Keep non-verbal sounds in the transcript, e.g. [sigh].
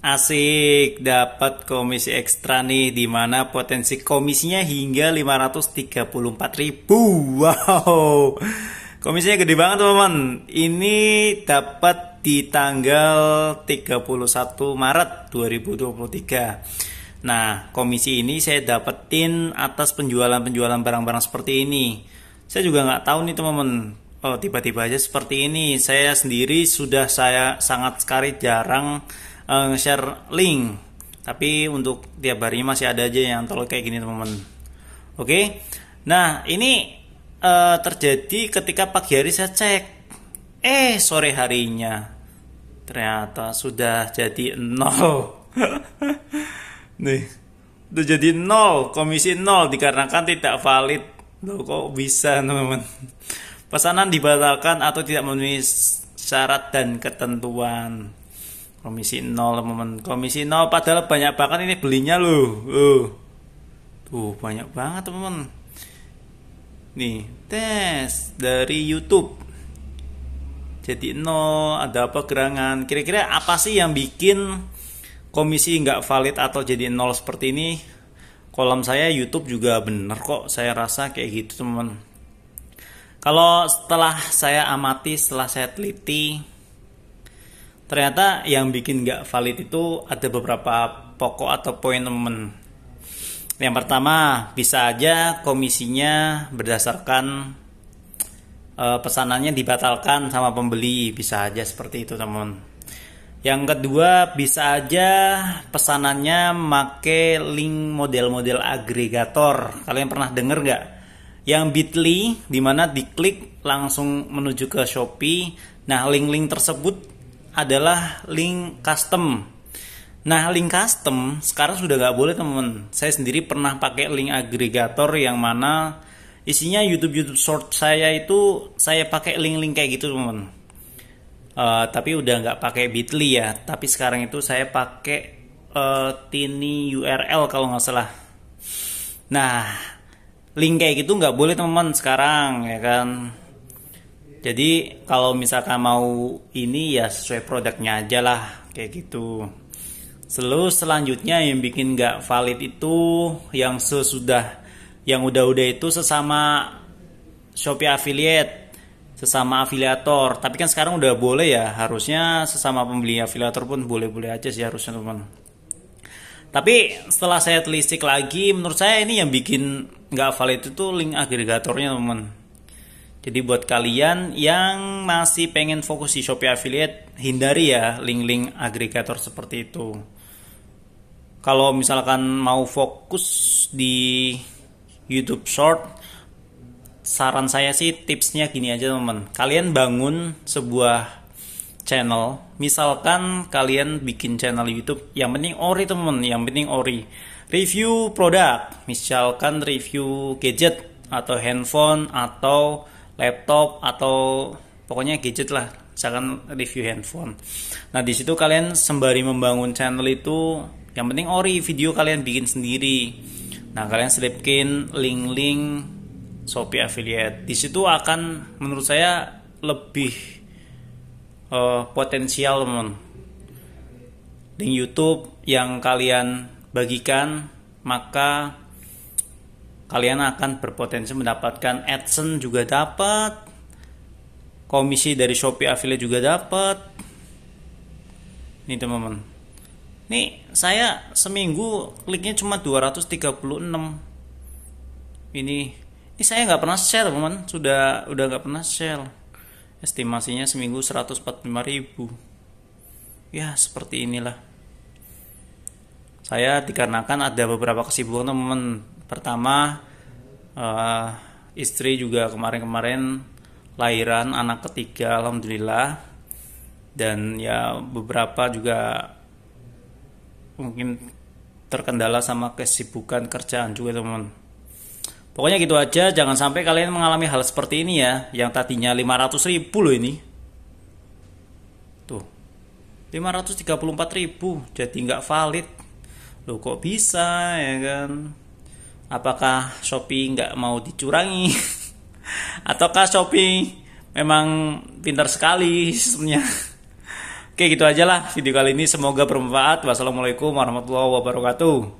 Asik, dapat komisi ekstra nih, di mana potensi komisinya hingga 534.000. Wow, komisinya gede banget teman-teman. Ini dapat di tanggal 31 Maret 2023. Nah, komisi ini saya dapetin atas penjualan-penjualan barang-barang seperti ini. Saya juga nggak tahu nih teman-teman, oh tiba-tiba aja seperti ini. Saya sendiri sudah saya sangat sekali jarang uh, eh, share link tapi untuk tiap harinya masih ada aja yang tolol kayak gini teman-teman oke okay? nah ini uh, terjadi ketika pagi hari saya cek eh sore harinya ternyata sudah jadi nol [laughs] nih udah jadi nol komisi nol dikarenakan tidak valid loh kok bisa teman-teman pesanan dibatalkan atau tidak memenuhi syarat dan ketentuan komisi nol teman komisi nol padahal banyak banget ini belinya loh uh. tuh banyak banget teman nih tes dari YouTube jadi nol ada apa gerangan kira-kira apa sih yang bikin komisi nggak valid atau jadi nol seperti ini kolam saya YouTube juga bener kok saya rasa kayak gitu teman kalau setelah saya amati setelah saya teliti ternyata yang bikin nggak valid itu ada beberapa pokok atau poin temen yang pertama bisa aja komisinya berdasarkan uh, pesanannya dibatalkan sama pembeli bisa aja seperti itu temen. yang kedua bisa aja pesanannya make link model-model agregator. Kalian pernah denger nggak? Yang Bitly dimana diklik langsung menuju ke Shopee. Nah link-link tersebut adalah link custom. Nah, link custom sekarang sudah nggak boleh teman. Saya sendiri pernah pakai link agregator yang mana isinya YouTube YouTube short saya itu saya pakai link-link kayak gitu teman. Uh, tapi udah nggak pakai Bitly ya. Tapi sekarang itu saya pakai uh, eh, Tini URL kalau nggak salah. Nah, link kayak gitu nggak boleh teman sekarang ya kan jadi kalau misalkan mau ini ya sesuai produknya aja lah kayak gitu. Selalu selanjutnya yang bikin nggak valid itu yang sesudah yang udah-udah itu sesama Shopee affiliate, sesama afiliator. Tapi kan sekarang udah boleh ya, harusnya sesama pembeli afiliator pun boleh-boleh aja sih harusnya teman. Tapi setelah saya telisik lagi, menurut saya ini yang bikin nggak valid itu link agregatornya teman jadi buat kalian yang masih pengen fokus di Shopee Affiliate, hindari ya link-link agregator seperti itu. Kalau misalkan mau fokus di YouTube Short, saran saya sih tipsnya gini aja teman. teman Kalian bangun sebuah channel, misalkan kalian bikin channel YouTube, yang penting ori teman, yang penting ori. Review produk, misalkan review gadget atau handphone atau laptop atau pokoknya gadget lah misalkan review handphone nah di situ kalian sembari membangun channel itu yang penting ori video kalian bikin sendiri nah kalian selipkin link-link Shopee affiliate di situ akan menurut saya lebih uh, potensial teman link YouTube yang kalian bagikan maka kalian akan berpotensi mendapatkan AdSense juga dapat, komisi dari Shopee Affiliate juga dapat. ini teman-teman. Nih, saya seminggu kliknya cuma 236. Ini ini saya nggak pernah share, teman. teman Sudah udah nggak pernah share. Estimasinya seminggu ribu Ya, seperti inilah. Saya dikarenakan ada beberapa kesibukan teman-teman pertama uh, istri juga kemarin-kemarin lahiran anak ketiga alhamdulillah dan ya beberapa juga mungkin terkendala sama kesibukan kerjaan juga teman pokoknya gitu aja jangan sampai kalian mengalami hal seperti ini ya yang tadinya 500 ribu loh ini tuh 534 ribu jadi nggak valid loh kok bisa ya kan apakah Shopee nggak mau dicurangi [laughs] ataukah Shopee memang pintar sekali sistemnya [laughs] oke gitu aja lah video kali ini semoga bermanfaat wassalamualaikum warahmatullahi wabarakatuh